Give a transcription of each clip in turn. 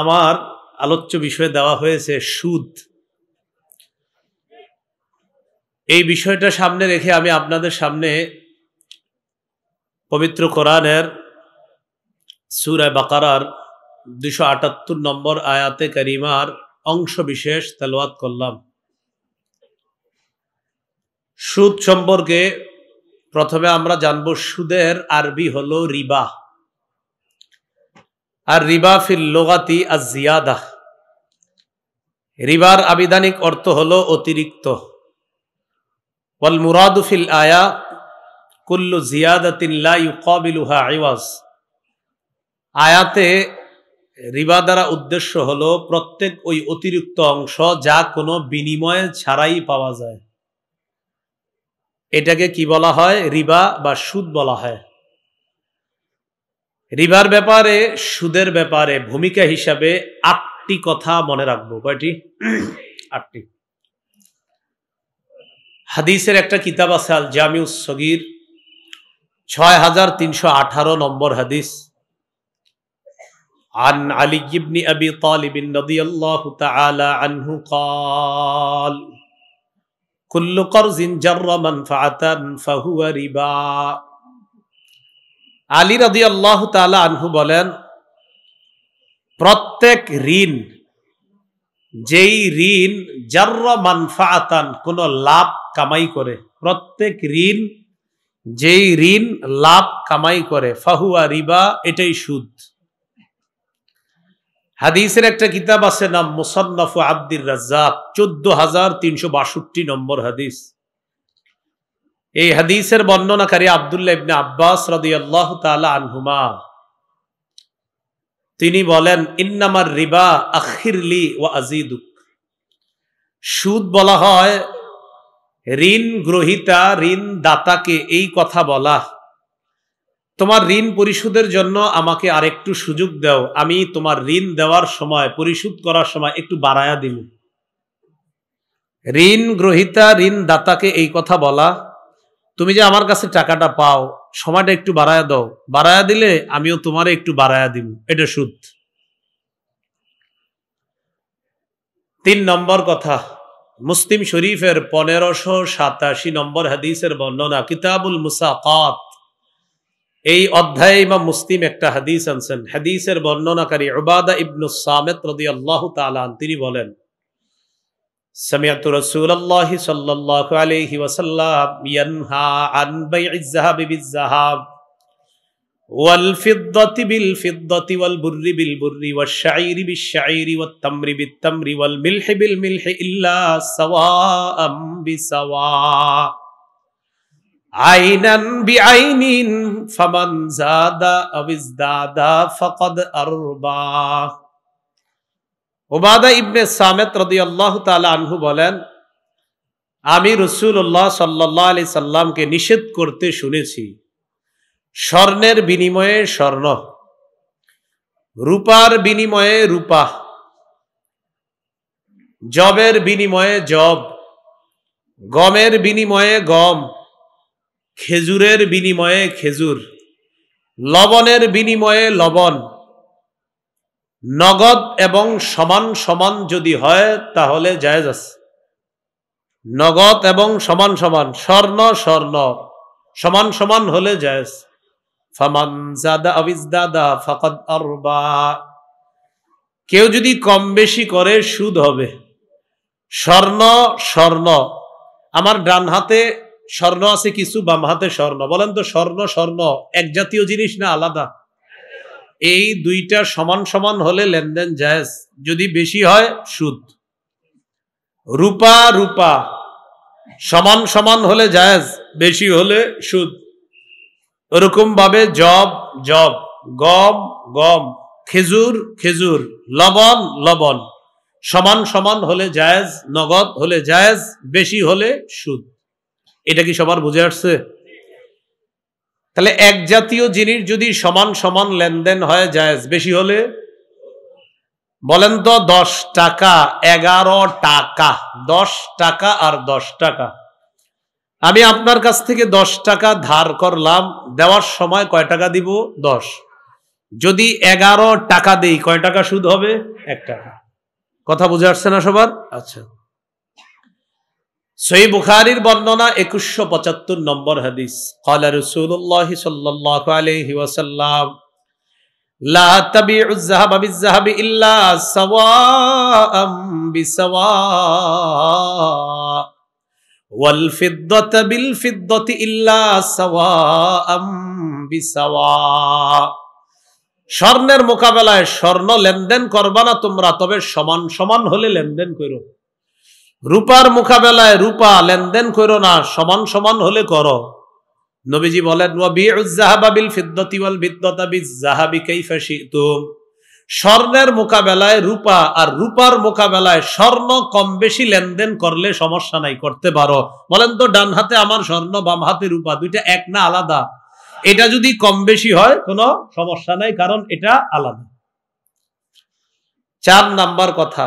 আমার আলোচ্য বিষয়ে দেওয়া হয়েছে সুদ এই বিষয়টা সামনে রেখে আমি আপনাদের সামনে পবিত্র কোরআনের সুরায় বাকারার দুশো আটাত্তর নম্বর আয়াতে করিমার অংশ বিশেষ তেলওয়াত করলাম সুদ সম্পর্কে প্রথমে আমরা জানব সুদের আরবি হলো রিবা আর রিবা ফিল লোগাতি আর জিয়াদা রিবার আবিধানিক অর্থ হল অতিরিক্ত ওয়াল ফিল আয়া কুল্লু জিয়াদা ইউকাবিলুহা আইওয়াজ আয়াতে রিবা দ্বারা উদ্দেশ্য হল প্রত্যেক ওই অতিরিক্ত অংশ যা কোনো বিনিময়ে ছাড়াই পাওয়া যায় এটাকে কি বলা হয় রিবা বা সুদ বলা হয় রিভার ব্যাপারে সুদের ব্যাপারে ভূমিকা হিসাবে আটটি কথা মনে রাখবো কয়টি আটটি হাদিসের একটা কিতাব আছে আল জামিউ সগির ছয় হাজার তিনশো আঠারো নম্বর হাদিস عن علي بن أبي طالب رضي الله تعالى عنه قال كل جر منفعة فهو আলী রাজি আল্লাহ তালা আনহু বলেন প্রত্যেক ঋণ যেই ঋণ জার্রা মানফা আতান কোনো লাভ কামাই করে প্রত্যেক ঋণ যেই ঋণ লাভ কামাই করে ফাহুয়া রিবা এটাই সুদ হাদিসের একটা কিতাব আছে নাম মুসান্নফ আব্দির রাজ্জাক চোদ্দ হাজার তিনশো বাষট্টি নম্বর হাদিস এই হাদিসের বর্ণনাকারী আবদুল্লা ইবনে আব্বাস রদিয়াল্লাহ তালা আনহুমা তিনি বলেন ইন্নামার রিবা আখিরলি ও আজিদুক সুদ বলা হয় ঋণ গ্রহিতা ঋণ দাতাকে এই কথা বলা তোমার ঋণ পরিশোধের জন্য আমাকে আরেকটু সুযোগ দাও আমি তোমার ঋণ দেওয়ার সময় পরিশোধ করার সময় একটু বাড়ায়া দিল ঋণ গ্রহিতা ঋণ দাতাকে এই কথা বলা তুমি যে আমার কাছে টাকাটা পাও সময়টা একটু বাড়ায়া দাও বাড়ায়া দিলে আমিও তোমারে একটু বাড়ায়া দিব এটা সুদ তিন নম্বর কথা মুসলিম শরীফের পনেরোশো সাতাশি নম্বর হাদিসের বর্ণনা কিতাবুল মুসাকাত এই অধ্যায়ে বা মুসলিম একটা হাদিস আনছেন হাদিসের বর্ণনাকারী ওবাদা ইবনুস রদি আল্লাহ তালান তিনি বলেন سمعت رسول الله صلى الله عليه وسلم ينهى عن بيع الذهب بالذهب والفضة بالفضة والبر بالبر والشعير بالشعير والتمر بالتمر والملح بالملح إلا سواء بسواء عينا بعين فمن زاد أو ازداد فقد أرباه ওবাদা ইবনে সামেত রদি আল্লাহ তালা আনহু বলেন আমি রসুল্লাহ সাল্লাহ আলি সাল্লামকে নিষেধ করতে শুনেছি স্বর্ণের বিনিময়ে স্বর্ণ রূপার বিনিময়ে রূপা জবের বিনিময়ে জব গমের বিনিময়ে গম খেজুরের বিনিময়ে খেজুর লবণের বিনিময়ে লবণ নগদ এবং সমান সমান যদি হয় তাহলে জায়জ আছে নগদ এবং সমান সমান স্বর্ণ স্বর্ণ সমান সমান হলে জায়জ ফামান জাদা আবিজদাদা ফাকাদ আরবা কেউ যদি কম বেশি করে সুদ হবে স্বর্ণ স্বর্ণ আমার ডান হাতে স্বর্ণ আছে কিছু বাম হাতে স্বর্ণ বলেন তো স্বর্ণ স্বর্ণ এক জাতীয় জিনিস না আলাদা এই দুইটা সমান সমান হলে লেনদেন জায়েজ যদি বেশি হয় সুদ রূপা রূপা সমান সমান হলে জায়েজ বেশি হলে সুদ ওরকম ভাবে জব জব গম গম খেজুর খেজুর লবণ লবণ সমান সমান হলে জায়েজ নগদ হলে জায়েজ বেশি হলে সুদ এটা কি সবার বুঝে আসছে তাহলে এক জাতীয় জিনিস যদি সমান সমান লেনদেন হয় যায় বেশি হলে বলেন তো দশ টাকা এগারো টাকা দশ টাকা আর দশ টাকা আমি আপনার কাছ থেকে দশ টাকা ধার করলাম দেওয়ার সময় কয় টাকা দিব দশ যদি এগারো টাকা দেই কয় টাকা সুদ হবে এক টাকা কথা বুঝে আসছে না সবার আচ্ছা সই বুখারির বর্ণনা একুশশো পঁচাত্তর নম্বর হাদিস কলা রসুল্লাহ সাল্লাহ আলহি ওয়াসাল্লাম স্বর্ণের মোকাবেলায় স্বর্ণ লেনদেন করবা না তোমরা তবে সমান সমান হলে লেনদেন করো রূপার মোকাবেলায় রূপা লেনদেন করো না সমান সমান হলে করো নবীজি বলেন স্বর্ণের মোকাবেলায় রূপা আর রূপার মোকাবেলায় স্বর্ণ কম বেশি লেনদেন করলে সমস্যা নাই করতে পারো বলেন তো ডান হাতে আমার স্বর্ণ বাম হাতে রূপা দুইটা এক না আলাদা এটা যদি কম বেশি হয় কোনো সমস্যা নাই কারণ এটা আলাদা চার নাম্বার কথা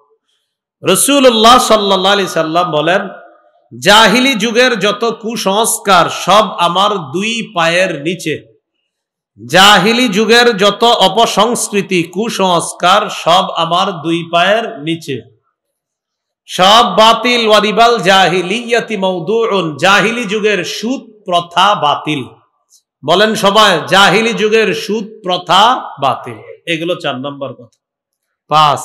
রসুল্লাহ সাল্লি সাল্লাম বলেন জাহিলি যুগের যত কুসংস্কার সব আমার দুই পায়ের নিচে জাহিলি যুগের যত অপসংস্কৃতি কুসংস্কার সব আমার দুই পায়ের নিচে সব বাতিল ওয়ারিবাল ইয়াতি মৌদু জাহিলি যুগের সুদ প্রথা বাতিল বলেন সবাই জাহিলি যুগের সুদ প্রথা বাতিল এগুলো চার নম্বর কথা পাঁচ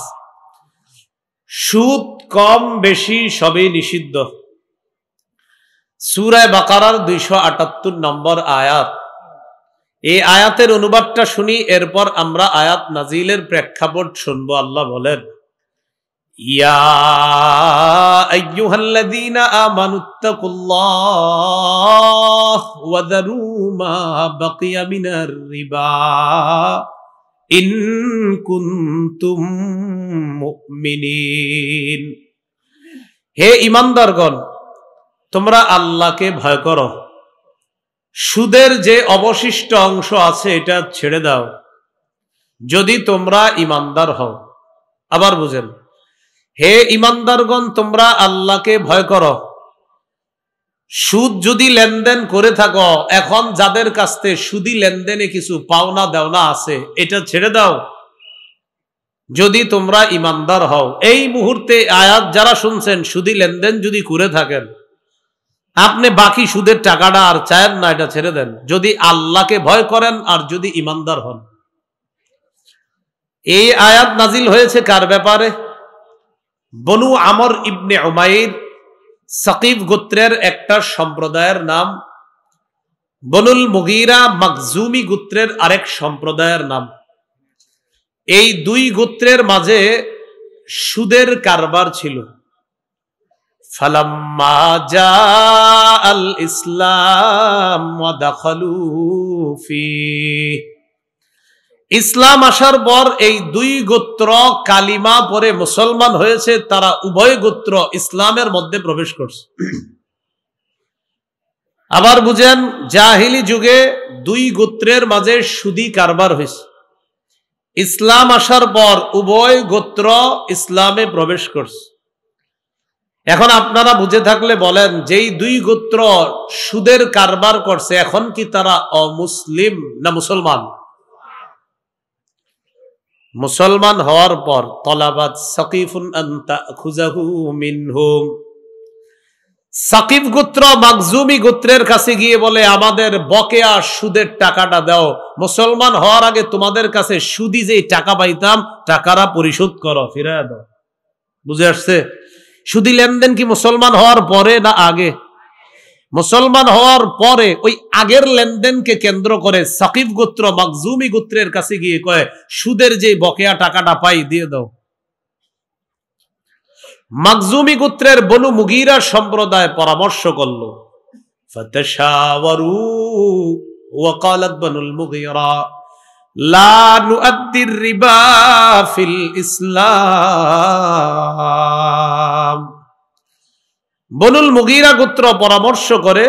সুদ কম বেশি সবই নিষিদ্ধ সুরায় বাকারার দুইশো আটাত্তর নম্বর আয়াত এই আয়াতের অনুবাদটা শুনি এরপর আমরা আয়াত নাজিলের প্রেক্ষাপট শুনবো আল্লাহ বলেন ইয়া ইন কুন্তুম মুমিনিন হে ইমানদারগণ তোমরা আল্লাহকে ভয় করো সুদের যে অবশিষ্ট অংশ আছে এটা ছেড়ে দাও যদি তোমরা ইমানদার হও আবার বুঝেন হে ইমানদারগণ তোমরা আল্লাহকে ভয় করো সুদ যদি লেনদেন করে থাকো এখন যাদের কাছ থেকে সুদি লেনদেনে কিছু পাওনা দেওনা আছে এটা ছেড়ে দাও যদি তোমরা ইমানদার হও এই মুহূর্তে আয়াত যারা শুনছেন সুদি লেনদেন যদি করে থাকেন আপনি বাকি সুদের টাকাটা আর চায়েন না এটা ছেড়ে দেন যদি আল্লাহকে ভয় করেন আর যদি ইমানদার হন এই আয়াত নাজিল হয়েছে কার ব্যাপারে বনু আমর ইবনে ওমাইর সাকিব গোত্রের একটা সম্প্রদায়ের নাম বনুল মুগিরা মাকজুমি গোত্রের আরেক সম্প্রদায়ের নাম এই দুই গোত্রের মাঝে সুদের কারবার ছিল ফালাম্মা আল ইসলাম ফি ইসলাম আসার পর এই দুই গোত্র কালিমা পরে মুসলমান হয়েছে তারা উভয় গোত্র ইসলামের মধ্যে প্রবেশ করছে আবার বুঝেন জাহিলি যুগে দুই গোত্রের মাঝে সুদি কারবার হয়েছে ইসলাম আসার পর উভয় গোত্র ইসলামে প্রবেশ করছে এখন আপনারা বুঝে থাকলে বলেন যেই দুই গোত্র সুদের কারবার করছে এখন কি তারা অমুসলিম না মুসলমান মুসলমান হওয়ার পর তলাবাদ সাকিফ সাকিব গোত্র মাকজুমি গোত্রের কাছে গিয়ে বলে আমাদের বকেয়া সুদের টাকাটা দাও মুসলমান হওয়ার আগে তোমাদের কাছে সুদি যেই টাকা পাইতাম টাকারা পরিশোধ করো ফিরে দাও বুঝে আসছে সুদি লেনদেন কি মুসলমান হওয়ার পরে না আগে মুসলমান হওয়ার পরে ওই আগের লেনদেনকে কেন্দ্র করে সাকিব গোত্র মাকজুমি গোত্রের কাছে গিয়ে কয়ে সুদের যে বকেয়া টাকাটা পাই দিয়ে দাও মাকজুমি গোত্রের বনু মুগিরা সম্প্রদায় পরামর্শ করল ফতশাওয়ারু ওয়াকালাত বনুল মুগিরা লা নুআদ্দির রিবা ফিল ইসলাম বনুল মুগিরা গোত্র পরামর্শ করে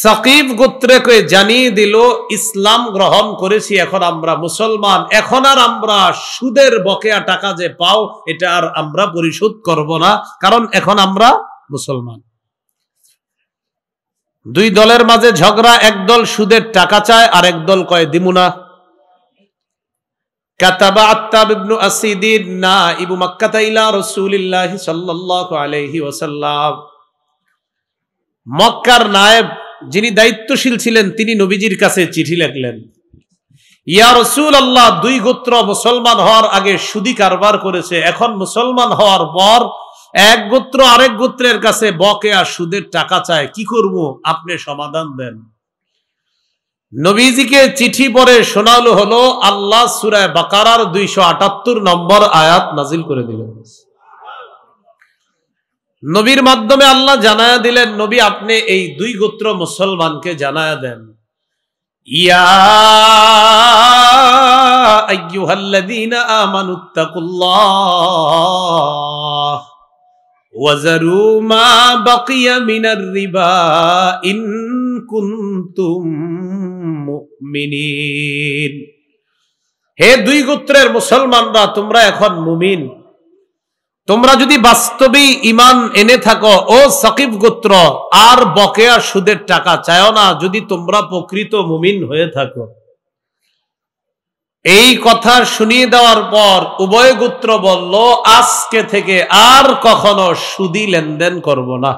সাকিব গোত্রকে জানিয়ে দিল ইসলাম গ্রহণ করেছি এখন আমরা মুসলমান এখন আর আমরা সুদের বকেয়া টাকা যে পাও এটা আর আমরা পরিশোধ করব না কারণ এখন আমরা মুসলমান দুই দলের মাঝে ঝগড়া একদল সুদের টাকা চায় আর একদল কয় দিমুনা যিনি দায়িত্বশীল ছিলেন তিনি নবীজির কাছে চিঠি লিখলেন ইয়া রসুল আল্লাহ দুই গোত্র মুসলমান হওয়ার আগে সুদি কারবার করেছে এখন মুসলমান হওয়ার পর এক গোত্র আরেক গোত্রের কাছে বকেয়া সুদের টাকা চায় কি করব আপনি সমাধান দেন নবীজিকে চিঠি পরে শোনালো হলো আল্লাহ সুরায় বাকারার দুইশো আটাত্তর নম্বর আয়াত নাজিল করে দিলেন নবীর মাধ্যমে আল্লাহ জানায়া দিলেন নবী আপনি এই দুই গোত্র মুসলমানকে জানায়া দেন ইয়া আমানুত্তাকুল্লাহ وَذَرُوا مَا بَقِيَ مِنَ الرِّبَا إِن হে দুই গোত্রের মুসলমানরা তোমরা এখন মুমিন তোমরা যদি বাস্তবেই ইমান এনে থাকো ও সাকিব গোত্র আর বকেয়া সুদের টাকা চায় না যদি তোমরা প্রকৃত মুমিন হয়ে থাকো এই কথা শুনিয়ে দেওয়ার পর উভয় গোত্র বলল আজকে থেকে আর কখনো সুদি লেনদেন করব না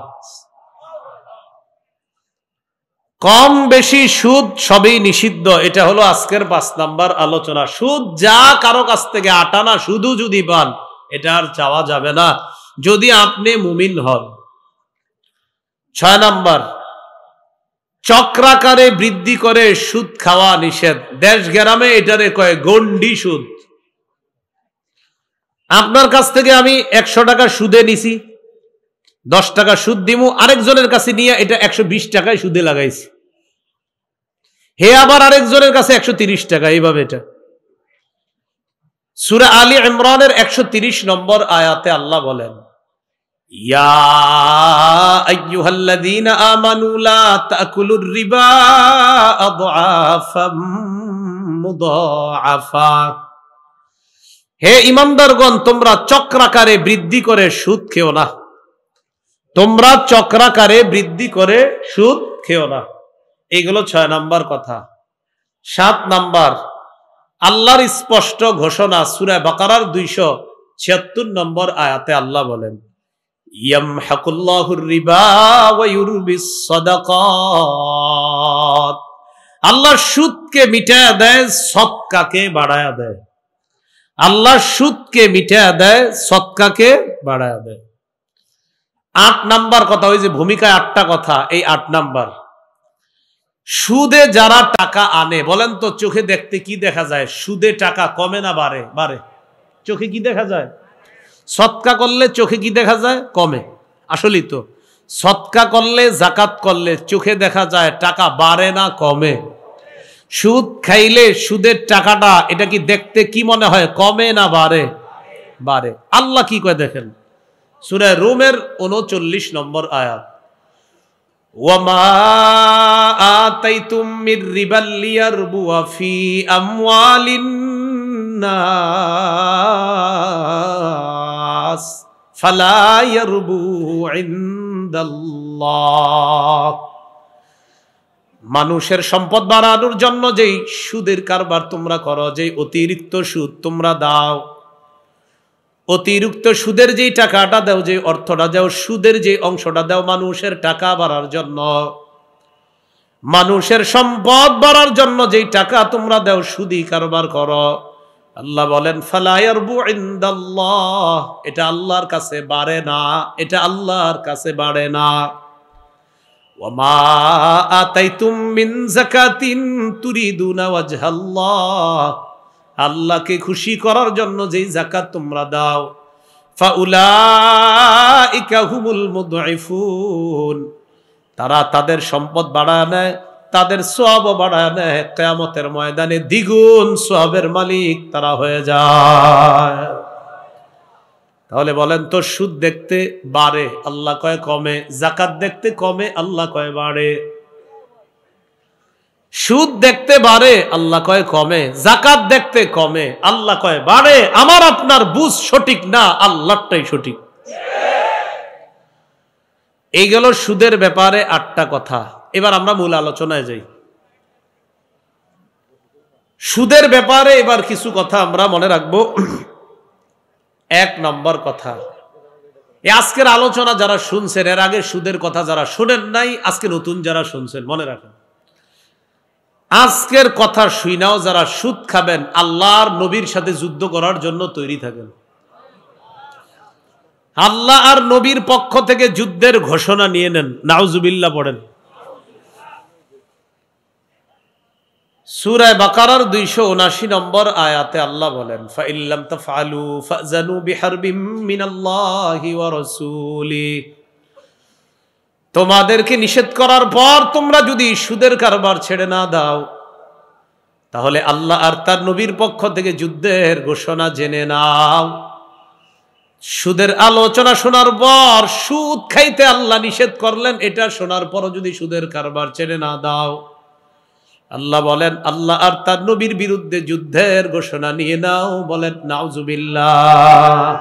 কম বেশি সুদ সবই নিষিদ্ধ এটা হলো আজকের পাঁচ নাম্বার আলোচনা সুদ যা কারো কাছ থেকে আটানা শুধু যদি পান এটা আর চাওয়া যাবে না যদি আপনি মুমিন হন ছয় নাম্বার চক্রাকারে বৃদ্ধি করে সুদ খাওয়া নিষেধ দেশ গ্রামে এটারে কয় গন্ডি সুদ আপনার কাছ থেকে আমি একশো টাকা সুদে নিছি দশ টাকা সুদ দিমু আরেকজনের কাছে নিয়ে এটা একশো বিশ টাকায় সুদে লাগাইছি হে আবার আরেকজনের কাছে একশো তিরিশ টাকা এইভাবে এটা সুরা আলী ইমরানের একশো তিরিশ নম্বর আয়াতে আল্লাহ বলেন يا أيها الذين آمنوا لا تأكلوا الربا أضعافا مضاعفا হে ইমানদারগণ তোমরা চক্রাকারে বৃদ্ধি করে সুদ খেও না তোমরা চক্রাকারে বৃদ্ধি করে সুদ খেও না এগুলো ছয় নাম্বার কথা সাত নাম্বার আল্লাহর স্পষ্ট ঘোষণা সুরে বাকার দুইশো ছিয়াত্তর নম্বর আয়াতে আল্লাহ বলেন আল্লাহ সুদকে মিটা দেয় সৎকাকে বাড়ায়া দেয় আল্লাহ সুদকে মিটা দেয় সৎকাকে বাড়ায়া দেয় আট নাম্বার কথা ওই যে ভূমিকায় আটটা কথা এই আট নাম্বার সুদে যারা টাকা আনে বলেন তো চোখে দেখতে কি দেখা যায় সুদে টাকা কমে না বাড়ে বাড়ে চোখে কি দেখা যায় সৎকা করলে চোখে কি দেখা যায় কমে আসলেই তো সৎকা করলে জাকাত করলে চোখে দেখা যায় টাকা বাড়ে না কমে সুদ খাইলে সুদের টাকাটা এটা কি দেখতে কি মনে হয় কমে না বাড়ে বাড়ে আল্লাহ কি করে দেখেন সুরে রুমের উনচল্লিশ নম্বর আয়াত وما آتيتم গাছ মানুষের সম্পদ বাড়ানোর জন্য যেই সুদের কারবার তোমরা করো যে অতিরিক্ত সুদ তোমরা দাও অতিরিক্ত সুদের যেই টাকাটা দাও যে অর্থটা দাও সুদের যে অংশটা দাও মানুষের টাকা বাড়ার জন্য মানুষের সম্পদ বাড়ার জন্য যেই টাকা তোমরা দাও সুদি কারবার করো আল্লাহ বলেন এটা আল্লাহর কাছে বাড়ে না এটা আল্লাহর কাছে বাড়ে না আল্লাহকে খুশি করার জন্য যেই জাকাত তোমরা দাও ফাউলা তারা তাদের সম্পদ বাড়ায় নেয় তাদের সব বাড়ায় নেয় কেয়ামতের ময়দানে দ্বিগুণ সবের মালিক তারা হয়ে যায় তাহলে বলেন তো সুদ দেখতে বাড়ে আল্লাহ কয় কমে জাকাত দেখতে কমে আল্লাহ কয় বাড়ে সুদ দেখতে বাড়ে আল্লাহ কয় কমে জাকাত দেখতে কমে আল্লাহ কয় বাড়ে আমার আপনার বুঝ সঠিক না আল্লাহটাই সঠিক এই গেল সুদের ব্যাপারে আটটা কথা এবার আমরা মূল আলোচনায় যাই সুদের ব্যাপারে এবার কিছু কথা আমরা মনে রাখবো এক নম্বর কথা আজকের আলোচনা যারা শুনছেন এর আগে সুদের কথা যারা শোনেন নাই আজকে নতুন যারা শুনছেন মনে রাখেন আজকের কথা শুইনাও যারা সুদ খাবেন আল্লাহর নবীর সাথে যুদ্ধ করার জন্য তৈরি থাকেন আল্লাহ আর নবীর পক্ষ থেকে যুদ্ধের ঘোষণা নিয়ে নেন নাউজুবিল্লা পড়েন সুরায় বাকারার দুইশো উনাশি নম্বর আয়াতে আল্লাহ বলেন ফাইল্লাম তাফালু ফাজানু বিহারবিম মিনাল্লাহি ওয়া রাসূলি তোমাদেরকে নিষেধ করার পর তোমরা যদি সুদের কারবার ছেড়ে না দাও তাহলে আল্লাহ আর তার নবীর পক্ষ থেকে যুদ্ধের ঘোষণা জেনে নাও সুদের আলোচনা শোনার পর সুদ খাইতে আল্লাহ নিষেধ করলেন এটা শোনার পরও যদি সুদের কারবার ছেড়ে না দাও আল্লাহ বলেন আল্লাহ আর তার নবীর বিরুদ্ধে যুদ্ধের ঘোষণা নিয়ে নাও বলেন নাউজুবিল্লাহ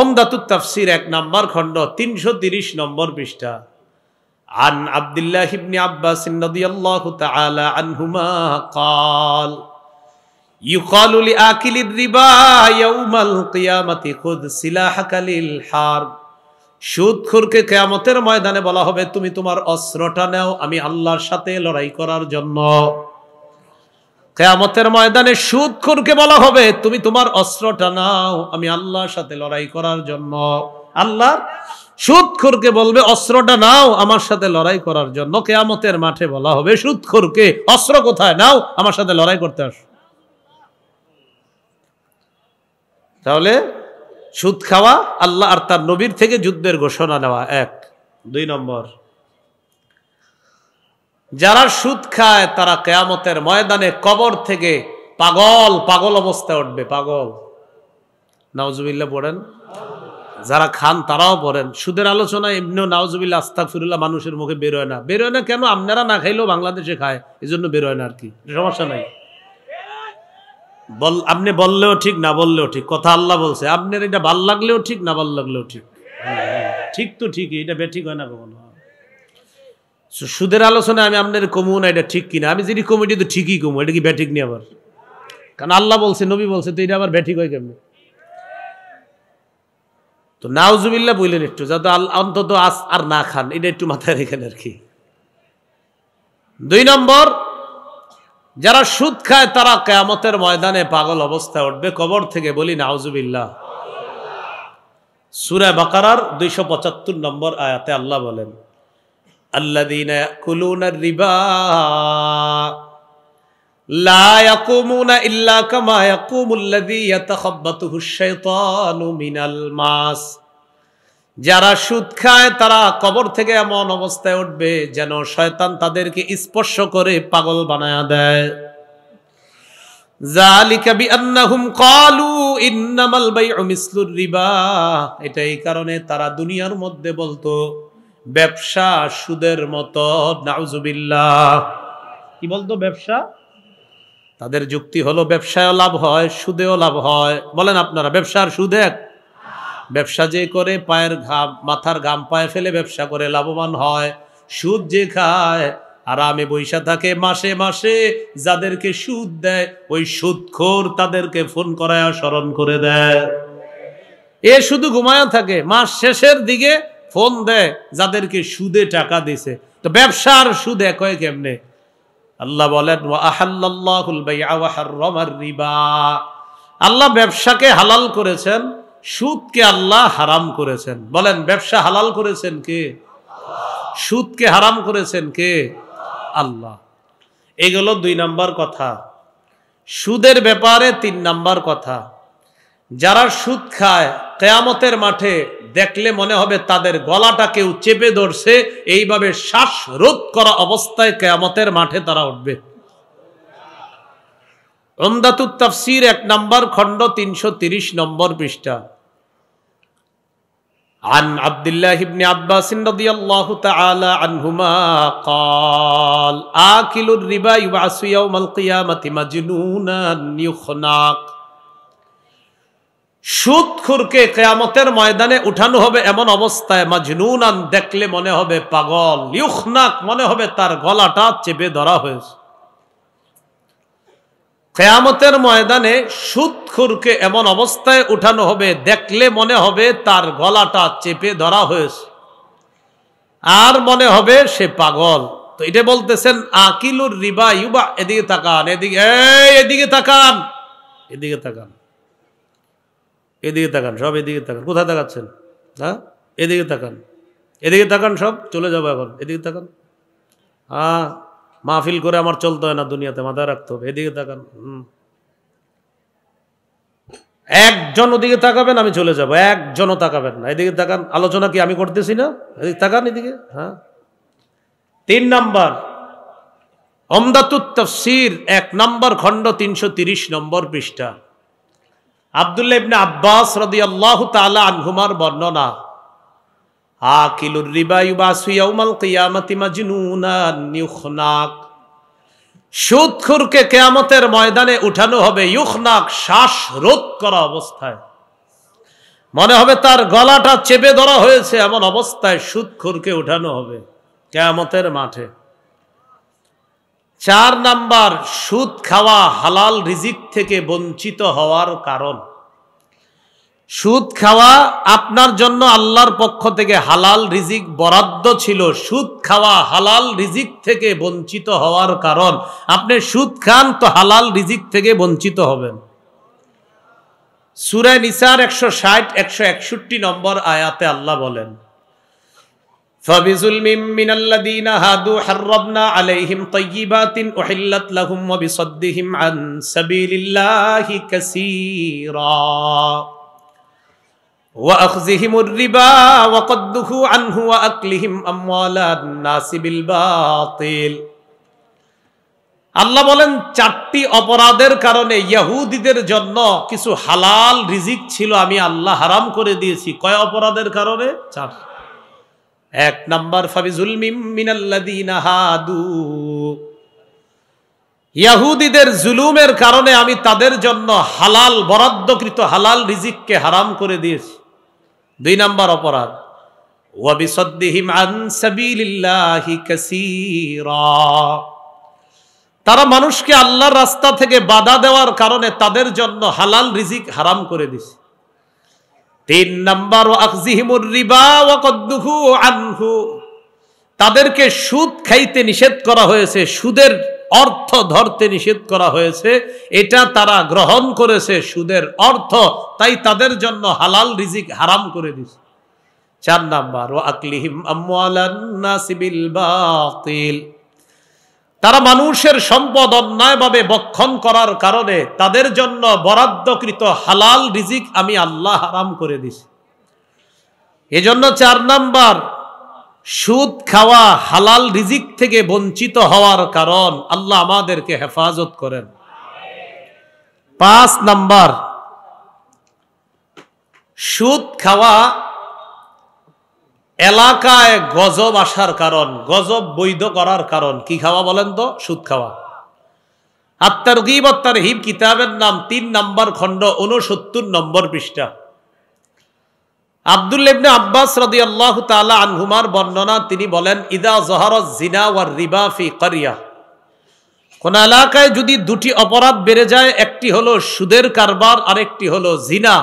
ওমদাতুত তাফসির এক নম্বর খণ্ড তিনশো তিরিশ নম্বর পৃষ্ঠা عن عبد الله بن عباس رضي الله تعالى عنهما قال يقال لآكل الربا يوم القيامة خذ سلاحك للحرب সুদখুরকে কেয়ামতের ময়দানে বলা হবে তুমি তোমার অস্ত্রটা নেও আমি আল্লাহর সাথে লড়াই করার জন্য কেয়ামতের ময়দানে সুদখুরকে বলা হবে তুমি তোমার অস্ত্রটা নাও আমি আল্লাহর সাথে লড়াই করার জন্য আল্লাহর সুদখোরকে বলবে অস্ত্রটা নাও আমার সাথে লড়াই করার জন্য কেয়ামতের মাঠে বলা হবে সুদখোরকে অস্ত্র কোথায় নাও আমার সাথে লড়াই করতে আস তাহলে সুদ খাওয়া আল্লাহ আর তার নবীর থেকে যুদ্ধের ঘোষণা নেওয়া এক দুই নম্বর যারা সুদ খায় তারা কেয়ামতের ময়দানে কবর থেকে পাগল পাগল অবস্থায় উঠবে পাগল নাওজুবিল্লা পড়েন যারা খান তারাও পড়েন সুদের আলোচনা এমনিও নাওজুবিল্লা আস্তাফিরুল্লাহ মানুষের মুখে বেরোয় না বেরোয় না কেন আপনারা না খাইলেও বাংলাদেশে খায় এই জন্য বেরোয় না আর কি সমস্যা নাই বল আপনি বললেও ঠিক না বললেও ঠিক কথা আল্লাহ বলছে আপনার এটা ভাল লাগলেও ঠিক না ভাল লাগলেও ঠিক ঠিক তো ঠিকই এটা বেঠিক হয় না কখনো সুদের আলোচনায় আমি আপনার কমু না এটা ঠিক কিনা আমি যদি কমু এটা তো ঠিকই কমু এটা কি ব্যাঠিক নিয়ে আবার কারণ আল্লাহ বলছে নবী বলছে তো এটা আবার ব্যাঠিক হয় কেমনি তো নাওজুবিল্লা বললেন একটু যাতে অন্তত আস আর না খান এটা একটু মাথায় রেখেন আর কি দুই নম্বর যারা সুদ খায় তারা কেয়ামতের ময়দানে পাগল অবস্থায় উঠবে কবর থেকে বলি নাউজুবিল্লাহ সুরা বাকার দুইশো পঁচাত্তর নম্বর আয়াতে আল্লাহ বলেন আল্লাহ যারা সুদ খায় তারা কবর থেকে এমন অবস্থায় উঠবে যেন শয়তান তাদেরকে স্পর্শ করে পাগল বানায় দেয় এটা এই কারণে তারা দুনিয়ার মধ্যে বলতো ব্যবসা সুদের মতো কি বলতো ব্যবসা তাদের যুক্তি হলো ব্যবসায় লাভ হয় সুদেও লাভ হয় বলেন আপনারা ব্যবসার সুদ এক ব্যবসা যে করে পায়ের ঘাম মাথার ঘাম পায়ে ফেলে ব্যবসা করে লাভবান হয় সুদ যে খায় আরামে বৈশা থাকে মাসে মাসে যাদেরকে সুদ দেয় ওই সুদখোর তাদেরকে ফোন করায় স্মরণ করে দেয় এ শুধু ঘুমায়া থাকে মাস শেষের দিকে ফোন দেয় যাদেরকে সুদে টাকা দিছে তো ব্যবসার সুদ এক হয় কেমনে আল্লাহ বলেন রিবা আল্লাহ ব্যবসাকে হালাল করেছেন সুদকে আল্লাহ হারাম করেছেন বলেন ব্যবসা হালাল করেছেন কে সুদকে হারাম করেছেন কে আল্লাহ এগুলো দুই নাম্বার কথা সুদের ব্যাপারে তিন নাম্বার কথা যারা সুদ খায় কেয়ামতের মাঠে দেখলে মনে হবে তাদের গলাটা কেউ চেপে ধরছে এইভাবে শ্বাস রোধ করা অবস্থায় কেয়ামতের মাঠে তারা উঠবে অন্দাতুত তাফসির এক নম্বর খণ্ড তিনশো তিরিশ নম্বর পৃষ্ঠা عن عبد الله بن عباس رضي الله تعالى عنهما قال آكل الربا يبعث يوم القيامة مجنونا يخناق সুদখুরকে কেয়ামতের ময়দানে উঠানো হবে এমন অবস্থায় মাজনুনান দেখলে মনে হবে পাগল ইউখনাক মনে হবে তার গলাটা চেপে ধরা হয়েছে কেয়ামতের ময়দানে সুৎখুরকে এমন অবস্থায় উঠানো হবে দেখলে মনে হবে তার গলাটা চেপে ধরা হয়েছে আর মনে হবে সে পাগল তো এটা বলতেছেন আকিলুর রিবা ইউবা এদিকে তাকান এদিকে এদিকে তাকান এদিকে তাকান এদিকে তাকান সব এদিকে তাকান কোথায় তাকাচ্ছেন হ্যাঁ এদিকে তাকান এদিকে তাকান সব চলে যাবো এখন এদিকে তাকান হ্যাঁ মাহফিল করে আমার চলতে হয় না দুনিয়াতে মাথায় রাখতে হবে এদিকে তাকান একজন ওদিকে তাকাবেন আমি চলে যাব একজনও তাকাবেন না এদিকে তাকান আলোচনা কি আমি করতেছি না এদিকে তাকান এদিকে হ্যাঁ তিন নাম্বার অমদাতুত তফসির এক নম্বর খণ্ড তিনশো তিরিশ নম্বর পৃষ্ঠা আবদুল্লাহ ইবনে আব্বাস রদি আল্লাহ তালা আনহুমার বর্ণনা আকিলুর রিবা ইউবাসু ইয়াউমাল কিয়ামাতি মাজনুনান ইউখনাক সুদখুরকে কেয়ামতের ময়দানে উঠানো হবে ইউখনাক শ্বাস রোধ করা অবস্থায় মনে হবে তার গলাটা চেপে ধরা হয়েছে এমন অবস্থায় সুদখুরকে উঠানো হবে কেয়ামতের মাঠে চার নাম্বার সুদ খাওয়া হালাল রিজিক থেকে বঞ্চিত হওয়ার কারণ সুদ খাওয়া আপনার জন্য আল্লাহর পক্ষ থেকে হালাল রিজিক বরাদ্দ ছিল সুদ খাওয়া হালাল রিজিক থেকে বঞ্চিত হওয়ার কারণ আপনি সুদ খান তো হালাল রিজিক থেকে বঞ্চিত হবেন সুরায় নিসার একশো ষাট একশো একষট্টি নম্বর আয়াতে আল্লাহ বলেন সুরায় আল্লাহ বলেন চারটি অপরাধের কারণে ইয়াহুদিদের জন্য কিছু হালাল রিজিক ছিল আমি আল্লাহ হারাম করে দিয়েছি কয় অপরাধের কারণে চার এক নম্বর ফাবিজুল হাদু ইয়াহুদিদের জুলুমের কারণে আমি তাদের জন্য হালাল বরাদ্দকৃত হালাল রিজিককে হারাম করে দিয়েছি দুই নাম্বার অপরাধ আন তারা মানুষকে আল্লাহর রাস্তা থেকে বাধা দেওয়ার কারণে তাদের জন্য হালাল রিজিক হারাম করে দিছে তিন নাম্বার রিবা আনহু তাদেরকে সুদ খাইতে নিষেধ করা হয়েছে সুদের অর্থ ধরতে নিষেধ করা হয়েছে এটা তারা গ্রহণ করেছে সুদের অর্থ তাই তাদের জন্য হালাল রিজিক হারাম করে দিছে চার নাম্বার ও বাতিল তারা মানুষের সম্পদ অন্যায়ভাবে বক্ষণ করার কারণে তাদের জন্য বরাদ্দকৃত হালাল রিজিক আমি আল্লাহ হারাম করে দিছি এজন্য চার নাম্বার সুদ খাওয়া হালাল রিজিক থেকে বঞ্চিত হওয়ার কারণ আল্লাহ আমাদেরকে হেফাজত করেন পাঁচ নাম্বার সুদ খাওয়া এলাকায় গজব আসার কারণ গজব বৈধ করার কারণ কি খাওয়া বলেন তো সুদ খাওয়া আত্মার গিব আত্মার হিম কিতাবের নাম তিন নাম্বার খণ্ড উনসত্তর নম্বর পৃষ্ঠা আবদুল্লেবনে আব্বাস রদি আল্লাহ তালা আনহুমার বর্ণনা তিনি বলেন ইদা জহর জিনা ওয়ার রিবা ফি করিয়া কোন এলাকায় যদি দুটি অপরাধ বেড়ে যায় একটি হলো সুদের কারবার আরেকটি হলো জিনা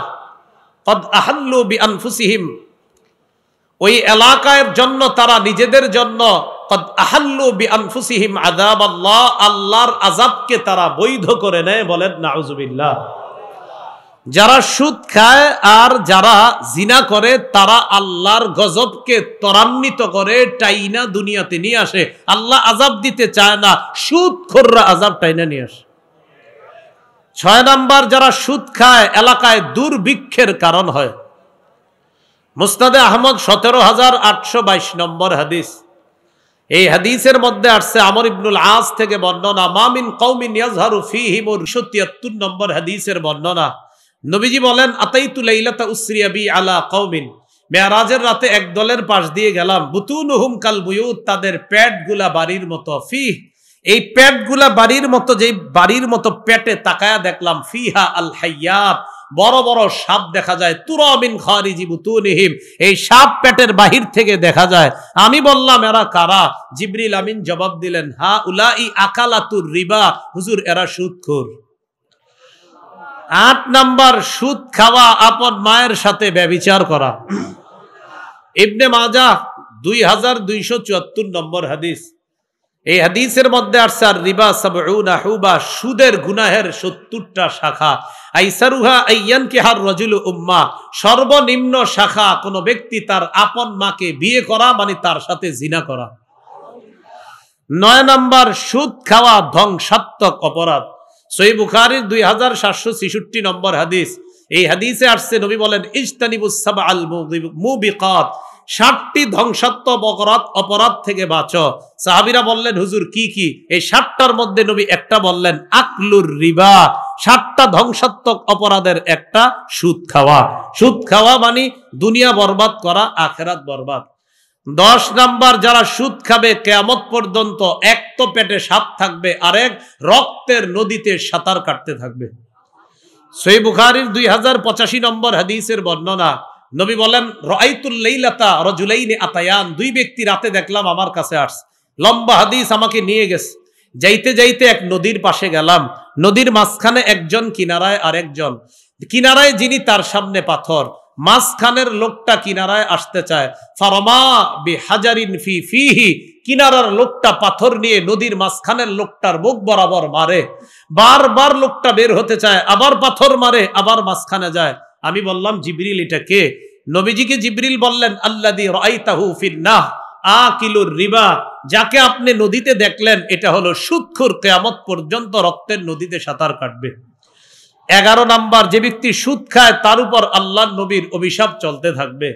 কদ আহাল্লু বি আনফুসিহিম ওই এলাকার জন্য তারা নিজেদের জন্য কদ আহাল্লু বি আনফুসিহিম আজাব আল্লাহ আল্লাহর আজাবকে তারা বৈধ করে নেয় বলেন নাউজুবিল্লাহ যারা সুদ খায় আর যারা জিনা করে তারা আল্লাহর গজবকে ত্বরান্বিত করে টাইনা দুনিয়াতে নিয়ে আসে আল্লাহ আজাব দিতে চায় না সুদ খোররা আজাব টাইনা নিয়ে আসে ছয় নাম্বার যারা সুদ খায় এলাকায় দুর্ভিক্ষের কারণ হয় মুস্তাদে আহমদ সতেরো হাজার আটশো বাইশ নম্বর হাদিস এই হাদিসের মধ্যে আসছে আমর ইবনুল আজ থেকে বর্ণনা মামিন কৌমিন ইয়াজহারু ফিহিমুর তিয়াত্তর নম্বর হাদিসের বর্ণনা নবীজি বলেন আতাই তুলাইলাতা উসরিয়াবি আলা কৌমিন মেয়ারাজের রাতে এক দলের পাশ দিয়ে গেলাম বুতুনুহুম কাল বুয়ুত তাদের পেটগুলা বাড়ির মতো ফি এই পেটগুলা বাড়ির মতো যেই বাড়ির মতো প্যাটে তাকায়া দেখলাম ফিহা আল হাইয়াত বড় বড় সাপ দেখা যায় তুরমিন খারিজি বুতুনহিম এই সাপ পেটের বাহির থেকে দেখা যায় আমি বললাম এরা কারা জিবরিল আমিন জবাব দিলেন হা উলাই আকালাতুর রিবা হুজুর এরা সুদখোর আট নাম্বার সুদ খাওয়া আপন মায়ের সাথে ব্যবিচার করা ইবনে মাজা দুই হাজার দুইশো চুয়াত্তর নম্বর হাদিস এই হাদিসের মধ্যে আসছে আর রিবা সাবা সুদের গুনাহের সত্তরটা শাখা আইসারুহা আইয়ান কেহার রজুল উম্মা সর্বনিম্ন শাখা কোনো ব্যক্তি তার আপন মাকে বিয়ে করা মানে তার সাথে জিনা করা নয় নাম্বার সুদ খাওয়া ধ্বংসাত্মক অপরাধ সই বুখারির দুই হাজার সাতশো ছিষট্টি নম্বর হাদিস এই হাদিসে আসছে নবী বলেন ইস্তানিবুসাব আল মুবিকাত ষাটটি ধ্বংসাত্মক অপরাধ অপরাধ থেকে বাঁচো সাহাবিরা বললেন হুজুর কি কি এই ষাটটার মধ্যে নবী একটা বললেন আকলুর রিবা ষাটটা ধ্বংসাত্মক অপরাধের একটা সুদ খাওয়া সুদ খাওয়া মানে দুনিয়া বরবাদ করা আখেরাত বরবাদ দশ নাম্বার যারা সুদ খাবে কেয়ামত পর্যন্ত এক তো পেটে সাপ থাকবে আরেক রক্তের নদীতে সাঁতার কাটতে থাকবে সই বুখারির দুই হাজার পঁচাশি নম্বর হাদিসের বর্ণনা নবী বলেন রজুলাইনে আতায়ান দুই ব্যক্তি রাতে দেখলাম আমার কাছে আস লম্বা হাদিস আমাকে নিয়ে গেছে যাইতে যাইতে এক নদীর পাশে গেলাম নদীর মাঝখানে একজন কিনারায় আর একজন কিনারায় যিনি তার সামনে পাথর মাঝখানের লোকটা কিনারায় আসতে চায় ফারমা বি হাজারিন ফি ফিহি কিনারার লোকটা পাথর নিয়ে নদীর মাঝখানের লোকটার মুখ বরাবর মারে বারবার লোকটা বের হতে চায় আবার পাথর মারে আবার মাঝখানে যায় আমি বললাম জিবরিল এটা কে নবীজিকে জিবরিল বললেন আল্লাদি রাইতাহু ফিন্নাহ আকিলুর রিবা যাকে আপনি নদীতে দেখলেন এটা হলো সুৎখুর কেয়ামত পর্যন্ত রক্তের নদীতে সাঁতার কাটবে এগারো নাম্বার যে ব্যক্তি সুদ খায় তার উপর আল্লাহ নবীর অভিশাপ চলতে থাকবে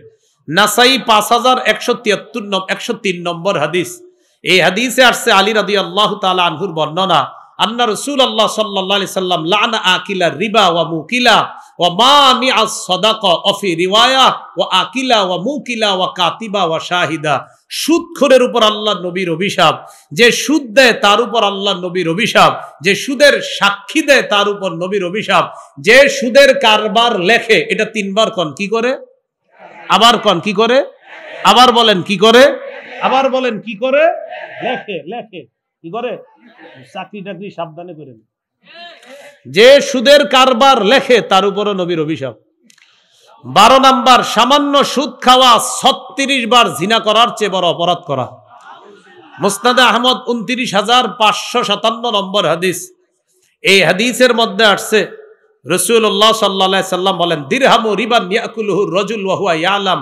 নাসাই পাঁচ হাজার একশো তিয়াত্তর একশো তিন নম্বর হাদিস এই হাদিসে আসছে আলী রাদি আল্লাহ তালা আনহুর বর্ণনা আল্লাহ রসুল আল্লাহ সাল্লাহ সাল্লাম লানা আকিলা রিবা ওয়া মুকিলা ও মানি সদাক অফি রিওয়ায়া ও আকিলা ও মুকিলা ও কাতিবা ও শাহিদা সুদখোরের উপর আল্লাহ নবীর অভিশাপ যে সুদ দেয় তার উপর আল্লাহ নবীর অভিশাপ যে সুদের সাক্ষী দেয় তার উপর নবীর অভিশাপ যে সুদের কারবার লেখে এটা তিনবার কন কি করে আবার কন কি করে আবার বলেন কি করে আবার বলেন কি করে লেখে লেখে কি করে চাকরি টাকরি সাবধানে করে যে সুদের কারবার লেখে তার উপরও নবীর অভিশাপ বারো নাম্বার সামান্য সুদ খাওয়া ছত্রিশ বার জিনা করার চেয়ে বড় অপরাধ করা মোস্তাদা আহমদ উনত্রিশ হাজার পাঁচশো সাতান্ন নম্বর হাদিস এই হাদিসের মধ্যে আসছে রসুল্লাহ সাল্লা সাল্লাম বলেন দিরহামু রিবান ইয়াকুলহু রজুল ওয়াহুয়া ইয়ালাম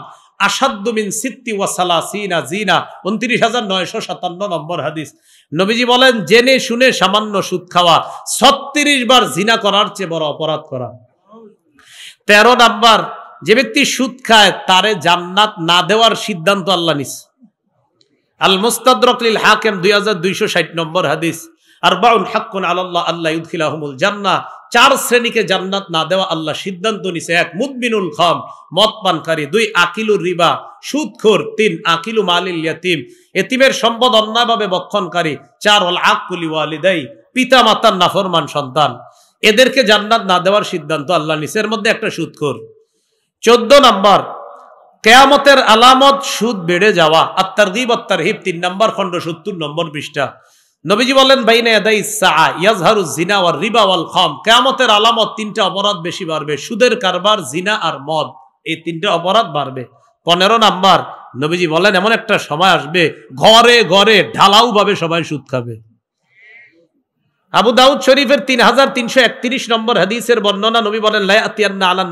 আসাদ্দুবিন সিত্তি ওয়াসালা সিনা জিনা উনত্রিশ হাজার নয়শো সাতান্ন নম্বর হাদিস নবীজি বলেন জেনে শুনে সামান্য সুদ খাওয়া ছত্রিশ বার জিনা করার চেয়ে বড় অপরাধ করা তেরো নাম্বার যে ব্যক্তি সুদ খায় তারে জান্নাত না দেওয়ার সিদ্ধান্ত আল্লাহ নিস আল মুস্তাদরকলিল হাকেম দুই হাজার দুইশো ষাট নম্বর হাদিস আর বাউন হাক্কুন আল্লাহ আল্লাহ ইউদ্খিলাহমুল জান্না চার শ্রেণীকে জান্নাত না দেওয়া আল্লাহ সিদ্ধান্ত নিছে এক মুদমিনুল খম মদ পানকারী দুই আকিলু রিবা সুদখোর তিন আকিলু মালিল ইয়াতিম এতিমের সম্পদ অন্যায়ভাবে বক্ষণকারী চার হল আকুলি ওয়ালিদাই পিতা মাতার নাফরমান সন্তান এদেরকে জান্নাত না দেওয়ার সিদ্ধান্ত আল্লাহ এর মধ্যে একটা সুদখোর চোদ্দ নম্বর কেয়ামতের আলামত সুদ বেড়ে যাওয়া আত্মার গিব আত্মার হিব তিন নম্বর খণ্ড সত্তর নম্বর পৃষ্ঠা নবীজি বলেন বাইনে আদাই সাআ ইয়াজহারু জিনা ওয়াল রিবা ওয়াল খাম কিয়ামতের আলামত তিনটা অপরাধ বেশি বাড়বে সুদের কারবার জিনা আর মদ এই তিনটা অপরাধ বাড়বে পনেরো নাম্বার নবীজি বলেন এমন একটা সময় আসবে ঘরে ঘরে ঢালাও ভাবে সবাই সুদ খাবে আবু দাউদ শরীফের তিন হাজার তিনশো একত্রিশ নম্বর হাদিসের বর্ণনা নবী বলেন লাই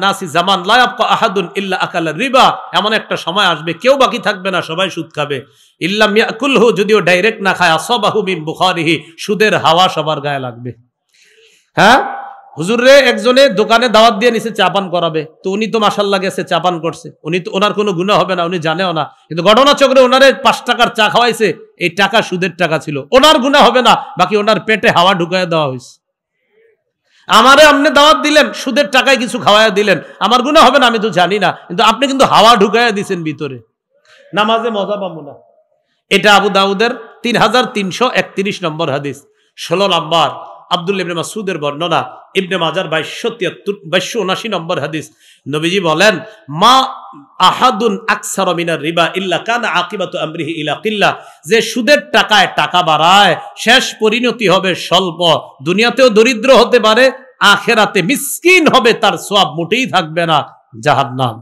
নাসি জামান লায়াপ্পা আহাদুন ইল্লা আকাল রিবা এমন একটা সময় আসবে কেউ বাকি থাকবে না সবাই সুদ খাবে ইল্লাম যদিও ডাইরেক্ট না খায় আসবাহু মিম বুখারিহি সুদের হাওয়া সবার গায়ে লাগবে হ্যাঁ হুজুরে একজনে দোকানে দাওয়াত দিয়ে নিছে চাপান করাবে তো উনি তো মাসাল্লা গেছে চাপান করছে উনি তো ওনার কোনো গুণা হবে না উনি জানেও না কিন্তু ঘটনা চক্রে ওনারে পাঁচ টাকার চা খাওয়াইছে এই টাকা সুদের টাকা ছিল ওনার গুণা হবে না বাকি ওনার পেটে হাওয়া ঢুকায় দেওয়া হয়েছে আমারে আপনি দাওয়াত দিলেন সুদের টাকায় কিছু খাওয়াইয়া দিলেন আমার গুণা হবে না আমি তো জানি না কিন্তু আপনি কিন্তু হাওয়া ঢুকাইয়া দিছেন ভিতরে নামাজে মজা পাবো না এটা আবু দাউদের তিন হাজার তিনশো একত্রিশ নম্বর হাদিস ষোলো নম্বর আব্দুল ইবনে মাসুদের বর্ণনা ইবনে মাজার বাইশশো তিয়াত্তর বাইশশো উনাশি নম্বর হাদিস নবীজি বলেন মা আহাদুন আকসার মিনার রিবা ইল্লা কান আকিবাত আমরিহি ইলা কিল্লা যে সুদের টাকায় টাকা বাড়ায় শেষ পরিণতি হবে স্বল্প দুনিয়াতেও দরিদ্র হতে পারে আখেরাতে মিসকিন হবে তার সোয়াব মোটেই থাকবে না জাহান্নাম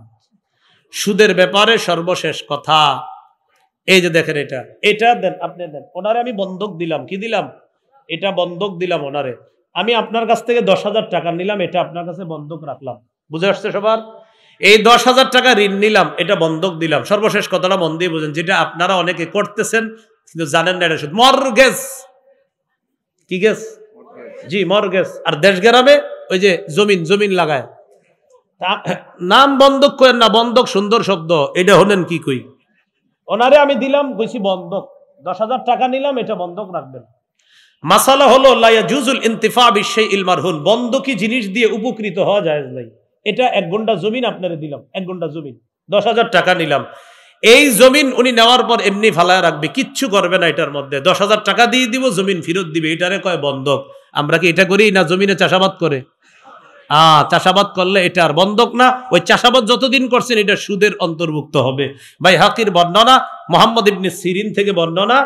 সুদের ব্যাপারে সর্বশেষ কথা এই যে দেখেন এটা এটা দেন আপনি দেন ওনারে আমি বন্ধক দিলাম কি দিলাম এটা বন্ধক দিলাম ওনারে আমি আপনার কাছ থেকে দশ হাজার টাকা নিলাম এটা আপনার কাছে বন্ধক রাখলাম বুঝে আসছে সবার এই দশ হাজার টাকা ঋণ নিলাম এটা বন্ধক দিলাম সর্বশেষ কথাটা মন দিয়ে বুঝেন যেটা আপনারা অনেকে করতেছেন কিন্তু জানেন না এটা শুধু মর্গেজ কি গেস জি গেস আর দেশ গ্রামে ওই যে জমিন জমিন লাগায় নাম বন্ধক করেন না বন্ধক সুন্দর শব্দ এটা হলেন কি কই ওনারে আমি দিলাম কইছি বন্ধক দশ হাজার টাকা নিলাম এটা বন্ধক রাখবেন মাসালা হলো লাইয়া জুজুল ইন্তিফা বিশ্বে ইলমারহুন বন্ধ কি জিনিস দিয়ে উপকৃত হওয়া যায় নাই এটা এক ঘন্টা জমিন আপনারে দিলাম এক ঘন্টা জমিন দশ হাজার টাকা নিলাম এই জমিন উনি নেওয়ার পর এমনি ফালায় রাখবে কিচ্ছু করবে না এটার মধ্যে দশ হাজার টাকা দিয়ে দিব জমিন ফেরত দিবে এটারে কয় বন্ধক আমরা কি এটা করি না জমিনে চাষাবাদ করে আ চাষাবাদ করলে এটা আর বন্ধক না ওই চাষাবাদ যতদিন করছেন এটা সুদের অন্তর্ভুক্ত হবে ভাই হাকির বর্ণনা মোহাম্মদ ইবনে সিরিন থেকে বর্ণনা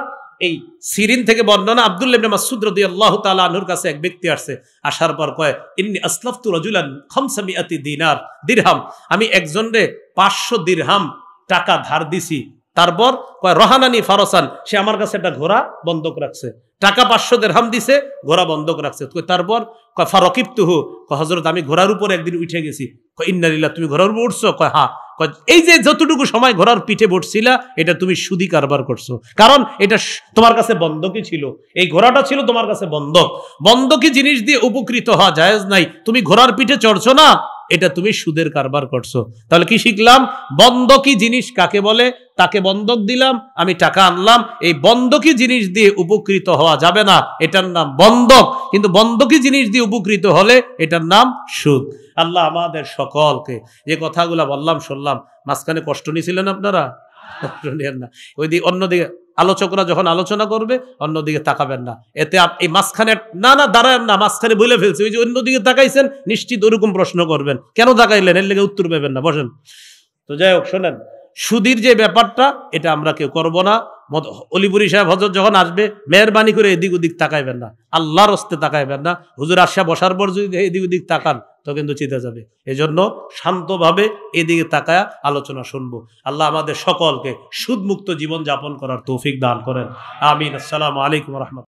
এই সিরিন থেকে বর্ণনা আব্দুল ইবনে মাসুদ রাদিয়াল্লাহু তাআলা আনহুর কাছে এক ব্যক্তি আসছে আসার পর কয় ইন্নি আসলাফতু রাজুলান 500 দিনার দিরহাম আমি একজনরে পাঁচশো দিরহাম টাকা ধার দিছি তারপর কয় রহানানি ফারসান সে আমার কাছে একটা ঘোড়া বন্ধক রাখছে টাকা পাঁচশো দের হাম দিছে ঘোড়া বন্ধক রাখছে তারপর কয় ফারকিব তুহু কয় হজরত আমি ঘোড়ার উপর একদিন উঠে গেছি কয় ইন্নালিল্লা তুমি ঘোড়ার উপর উঠছো কয় হা এই যে যতটুকু সময় ঘোড়ার পিঠে বসছিলা এটা তুমি সুদি কারবার করছো কারণ এটা তোমার কাছে বন্ধকই ছিল এই ঘোড়াটা ছিল তোমার কাছে বন্ধক বন্ধকি জিনিস দিয়ে উপকৃত হওয়া জায়েজ নাই তুমি ঘোড়ার পিঠে চড়ছো না এটা তুমি সুদের কারবার করছো তাহলে কি শিখলাম বন্ধকি জিনিস কাকে বলে তাকে বন্ধক দিলাম আমি টাকা আনলাম এই বন্ধকি জিনিস দিয়ে উপকৃত হওয়া যাবে না এটার নাম বন্ধক কিন্তু বন্ধকি জিনিস দিয়ে উপকৃত হলে এটার নাম সুদ আল্লাহ আমাদের সকলকে যে কথাগুলা বললাম শুনলাম মাঝখানে কষ্ট নিয়েছিলেন আপনারা শুনেন না ওইদিকে অন্যদিকে আলোচকরা যখন আলোচনা করবে অন্যদিকে তাকাবেন না এতে এই মাঝখানে না না দাঁড়ান না মাঝখানে বলে ফেলছে ওই যে অন্যদিকে তাকাইছেন নিশ্চিত ওরকম প্রশ্ন করবেন কেন তাকাইলেন এর লেগে উত্তর পাবেন না বসেন তো যাই হোক শোনেন সুদীর যে ব্যাপারটা এটা আমরা কেউ করবো না অলিপুরি সাহেব হজর যখন আসবে মেহরবানি করে এদিক ওদিক তাকাইবেন না আল্লাহর হস্তে তাকাইবেন না হুজুর আশা বসার পর যদি এদিক ওদিক তাকান তো কিন্তু চিতা যাবে এজন্য শান্তভাবে এদিকে তাকায়া আলোচনা শুনবো আল্লাহ আমাদের সকলকে সুদমুক্ত জীবন যাপন করার তৌফিক দান করেন আমিন আসসালাম আলাইকুম রহমত